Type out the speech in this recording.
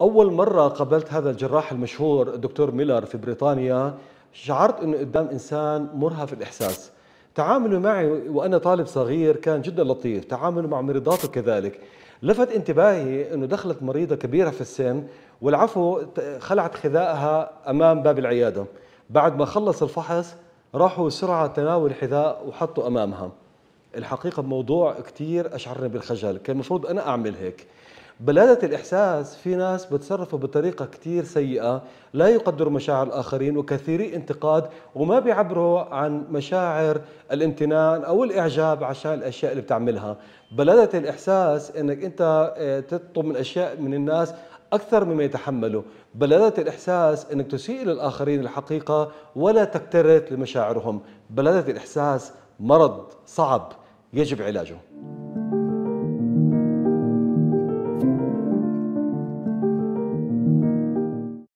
أول مرة قابلت هذا الجراح المشهور الدكتور ميلر في بريطانيا شعرت أنه قدام إنسان مرهف الإحساس تعامله معي وأنا طالب صغير كان جدا لطيف تعامله مع مريضاته كذلك لفت انتباهي أنه دخلت مريضة كبيرة في السن والعفو خلعت خذائها أمام باب العيادة بعد ما خلص الفحص راحوا سرعة تناول حذاء وحطوا أمامها الحقيقة موضوع كتير أشعرني بالخجل كان المفروض أنا أعمل هيك بلادة الإحساس في ناس بتصرفوا بطريقة كتير سيئة لا يقدروا مشاعر الآخرين وكثيري انتقاد وما بيعبروا عن مشاعر الامتنان أو الإعجاب عشان الأشياء اللي بتعملها بلادة الإحساس أنك أنت آه، تطلب من أشياء من الناس أكثر مما يتحمله بلادة الإحساس أنك تسيء للآخرين الحقيقة ولا تكترث لمشاعرهم بلادة الإحساس مرض صعب يجب علاجه